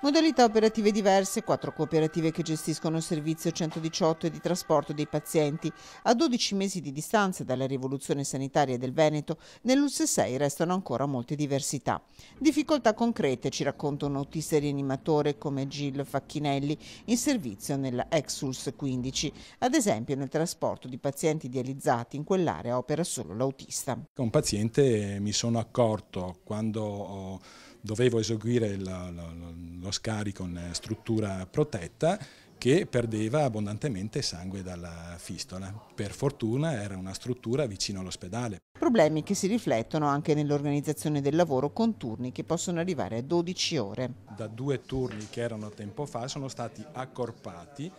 Modalità operative diverse, quattro cooperative che gestiscono il servizio 118 e di trasporto dei pazienti. A 12 mesi di distanza dalla rivoluzione sanitaria del Veneto, nell'US6 restano ancora molte diversità. Difficoltà concrete, ci racconta un autista rianimatore come Gil Facchinelli, in servizio nella Exus 15. Ad esempio nel trasporto di pazienti dializzati, in quell'area opera solo l'autista. Un paziente mi sono accorto quando dovevo eseguire la, la, la lo scarico, una eh, struttura protetta che perdeva abbondantemente sangue dalla fistola. Per fortuna era una struttura vicino all'ospedale. Problemi che si riflettono anche nell'organizzazione del lavoro con turni che possono arrivare a 12 ore. Da due turni che erano tempo fa sono stati accorpati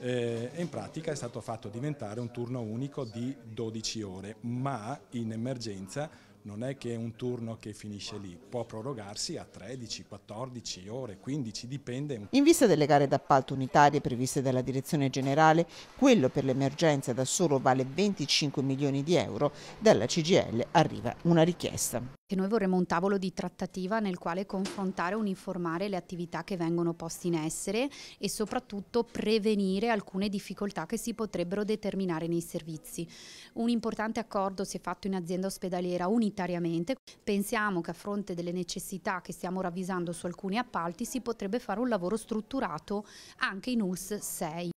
eh, e in pratica è stato fatto diventare un turno unico di 12 ore, ma in emergenza non è che è un turno che finisce lì, può prorogarsi a 13, 14 ore, 15, dipende. In vista delle gare d'appalto unitarie previste dalla Direzione Generale, quello per l'emergenza da solo vale 25 milioni di euro, dalla CGL arriva una richiesta. Che noi vorremmo un tavolo di trattativa nel quale confrontare e uniformare le attività che vengono poste in essere e soprattutto prevenire alcune difficoltà che si potrebbero determinare nei servizi. Un importante accordo si è fatto in azienda ospedaliera, un unitariamente. Pensiamo che a fronte delle necessità che stiamo ravvisando su alcuni appalti si potrebbe fare un lavoro strutturato anche in US 6.